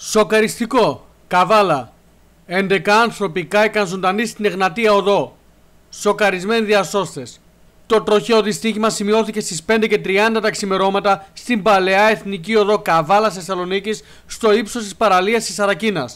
Σοκαριστικό. Καβάλα. 11 άνθρωποι κάηκαν ζωντανοί στην Εγνατία Οδό. Σοκαρισμένοι διασώστες. Το τροχαίο δυστύχημα σημειώθηκε στις 5 5.30 τα ξημερώματα στην παλαιά εθνική οδό Καβάλα Θεσσαλονίκης στο ύψος της παραλίας της Αρακίνας.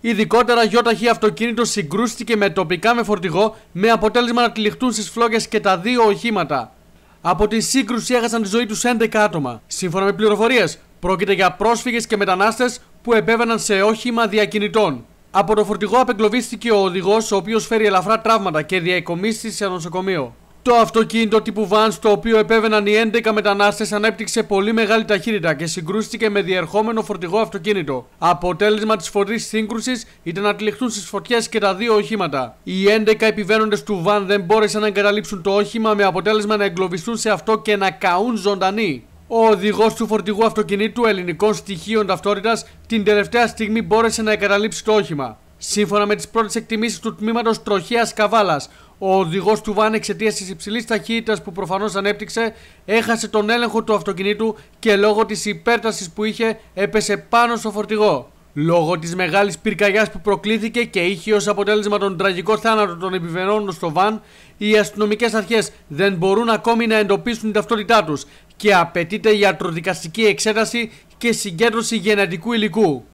Ειδικότερα, γιοταχή αυτοκίνητο συγκρούστηκε με τοπικά με φορτηγό με αποτέλεσμα να τυλιχτούν στις φλόγες και τα δύο οχήματα. Από τη σύγκρουση έχασαν τη ζωή τους 11 άτομα. Σύμφωνα με πληροφορίες, πρόκειται για πρόσφυγες και μετανάστες που επέβαιναν σε όχημα διακινητών. Από το φορτηγό απεγκλωβίστηκε ο οδηγός, ο οποίος φέρει ελαφρά τραύματα και διακομίσει σε νοσοκομείο. Το αυτοκίνητο τύπου Βαν, στο οποίο επέβαιναν οι 11 μετανάστες, ανέπτυξε πολύ μεγάλη ταχύτητα και συγκρούστηκε με διερχόμενο φορτηγό αυτοκίνητο. Αποτέλεσμα της φορτή σύγκρουσης ήταν να τυλιχθούν στις φωτιές και τα δύο οχήματα. Οι 11 επιβαίνοντες του Βαν δεν μπόρεσαν να εγκαταλείψουν το όχημα, με αποτέλεσμα να εγκλωβιστούν σε αυτό και να καούν ζωντανοί. Ο οδηγός του φορτηγού αυτοκινήτου ελληνικών στοιχείων ταυτότητας την τελευταία στιγμή μπόρεσε να εγκαταλείψει το όχημα. Σύμφωνα με τις πρώτες εκτιμήσεις του τμήματος Τροχέας Καβάλας, ο οδηγός του βαν εξαιτίας της υψηλής ταχύτητας που προφανώς ανέπτυξε, έχασε τον έλεγχο του αυτοκινήτου και λόγω της υπέρτασης που είχε έπεσε πάνω στο φορτηγό. Λόγω της μεγάλης πυρκαγιάς που προκλήθηκε και είχε ως αποτέλεσμα τον τραγικό θάνατο των επιβενών στο βαν, οι αστυνομικές αρχές δεν μπορούν ακόμη να εντοπίσουν την ταυτότητά τους και απαιτείται ιατροδικαστική εξέταση και συγκέντρωση γενετικού υλικού.